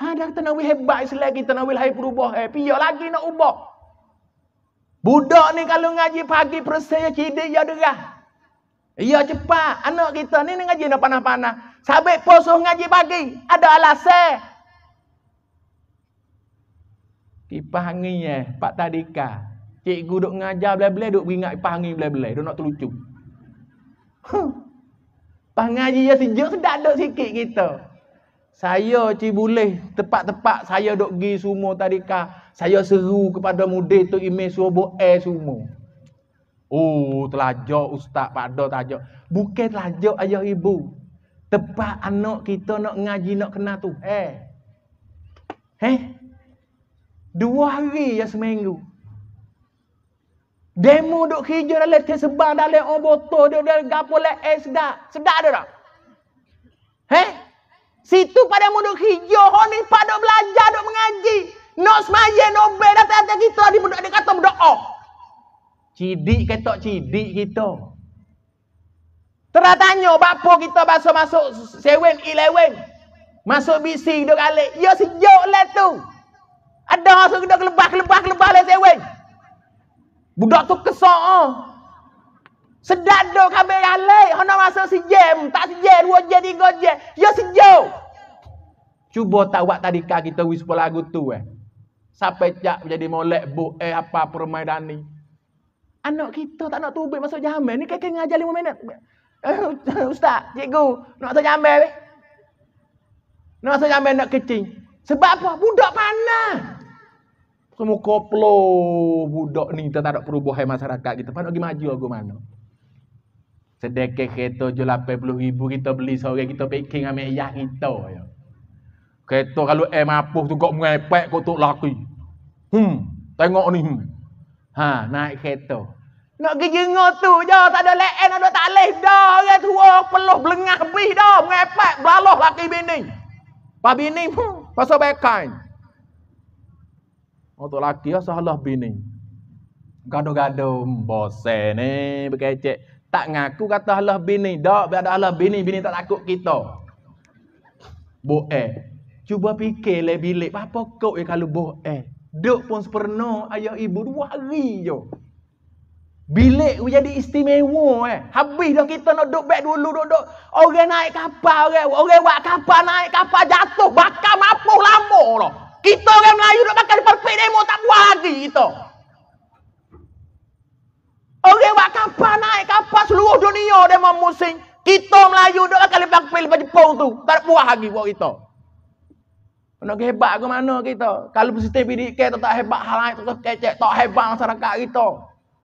Ha dah kata nak hebat Islam kita nak wilayah perubah. Eh, piyak lagi nak ubah. Budak ni kalau ngaji pagi persaya cidik ya derah. Ya cepat. Anak kita ni ni ngaji nak panah-panah. Sabit posuh ngaji pagi. Ada alasan. Kipah angin ya. Eh, Pak Tadika. Cikgu duk ngajar bela bila Duk beringat kipah angin bila-bila. Duk nak terlucu. Huh. Pas ngaji ya sejuk sedap duk sikit kita. Saya ci boleh tepat-tepat saya dok gi tadi tadika. Saya seru kepada mudik tu email suruh bo air semua. Oh, telajak ustaz Pak pada tajak. Bukan telajak ayah ibu. Tepat anak kita nak ngaji nak kena tu. Eh. Eh. Dua hari ya seminggu. Demo dok kerja dalam tersebar dalam obotoh oh, dia dalam gapo lek eh, sedak. Sedak dia dah. Situ pada mudung hijau, honi pada belajar, dok mengaji. No semaya, no beda, tiada kita di budak dekat, kata berdoa. Cidik ke tak cidik kita. Teratanya, bapa kita masuk-masuk sewen, ilewen, Masuk BC, dok kali. Ya sejuk lah tu. Ada masuk dok lebah, lebah, lebah lah 7. Budak tu kesok. Oh. Sedak duk kami kali. Hanya masuk sejam. Tak sejam, dua jam, tiga jam. Ya sejam. Cuba tak buat tadi kak kita wis pola lagu tu eh. Sampai cak jadi molek bu eh apa permainan ni. Anak kita tak nak tubik masuk jamban. Ni kakak ngajar lima minit. Eh, ustaz, cikgu, nak masuk jamban weh. Nak masuk jamban nak kecil. Sebab apa? Budak mana? Semua koplo budak ni kita tak ada perubahan masyarakat kita. Panak pergi maju aku mana? Sedekah kereta je 80 ribu kita beli seorang kita packing ambil ayah kita. Ya. Kereta kalau air mapuh tu kau pek, kau tu laki. Hmm, tengok ni. Hmm. Ha, naik kereta. Nak pergi jengah tu je, tak ada leen, ada tak leh dah. Orang tua peluh belengah bih dah, mengepek belaloh laki bini. Pak bini pun, hmm, pasal bekan. Untuk oh, laki lah, bini. Gaduh-gaduh, hmm, bose ni, berkecek. Tak ngaku kata Allah bini. Dak, ada Allah bini, bini tak takut kita. Bu'eh. Cuba fikir le bilik. Apa kau yang kalau boh eh? Duk pun seperno ayah ibu dua hari je. Bilik jadi istimewa eh. Habis dah kita nak duduk back dulu duduk. duduk. Orang naik kapal orang. Orang buat kapal naik kapal jatuh. Bakar mampuh lama lah. Kita orang Melayu duduk bakar di perpik demo tak buah lagi kita. Orang buat kapal naik kapal seluruh dunia demo musim. Kita Melayu duduk bakar di perpik di tu. Tak buah lagi buat kita. Kena hebat ke mana kita. Kalau positif pendidikan tak hebat hal lain. Tak kecek. Tak hebat masyarakat kita.